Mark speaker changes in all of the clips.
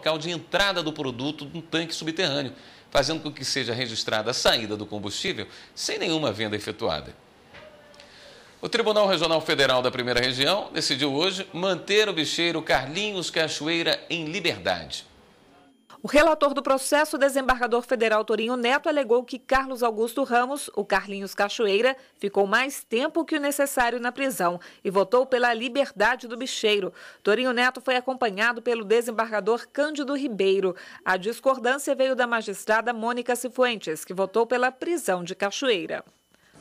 Speaker 1: local de entrada do produto num tanque subterrâneo, fazendo com que seja registrada a saída do combustível sem nenhuma venda efetuada. O Tribunal Regional Federal da Primeira Região decidiu hoje manter o bicheiro Carlinhos Cachoeira em liberdade.
Speaker 2: O relator do processo, desembargador federal Torinho Neto, alegou que Carlos Augusto Ramos, o Carlinhos Cachoeira, ficou mais tempo que o necessário na prisão e votou pela liberdade do bicheiro. Torinho Neto foi acompanhado pelo desembargador Cândido Ribeiro. A discordância veio da magistrada Mônica Cifuentes, que votou pela prisão de Cachoeira.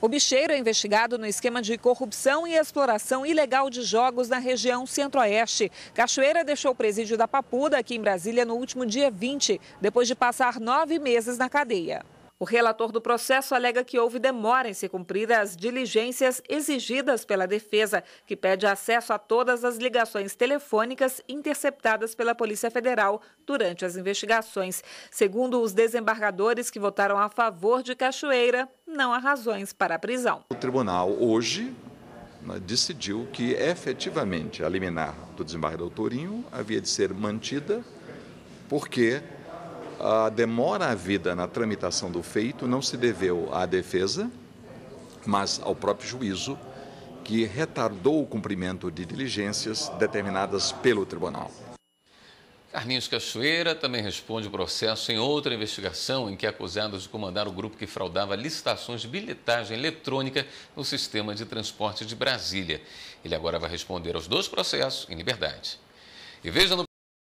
Speaker 2: O bicheiro é investigado no esquema de corrupção e exploração ilegal de jogos na região centro-oeste. Cachoeira deixou o presídio da Papuda, aqui em Brasília, no último dia 20, depois de passar nove meses na cadeia. O relator do processo alega que houve demora em se cumprir as diligências exigidas pela defesa, que pede acesso a todas as ligações telefônicas interceptadas pela Polícia Federal durante as investigações. Segundo os desembargadores que votaram a favor de Cachoeira, não há razões para a prisão.
Speaker 3: O tribunal hoje né, decidiu que efetivamente a liminar do desembarque do Tourinho havia de ser mantida, porque a demora à vida na tramitação do feito não se deveu à defesa, mas ao próprio juízo, que retardou o cumprimento de diligências determinadas pelo tribunal.
Speaker 1: Carlinhos Cachoeira também responde o processo em outra investigação em que é acusado de comandar o grupo que fraudava licitações de bilhetagem eletrônica no sistema de transporte de Brasília. Ele agora vai responder aos dois processos em liberdade. E veja no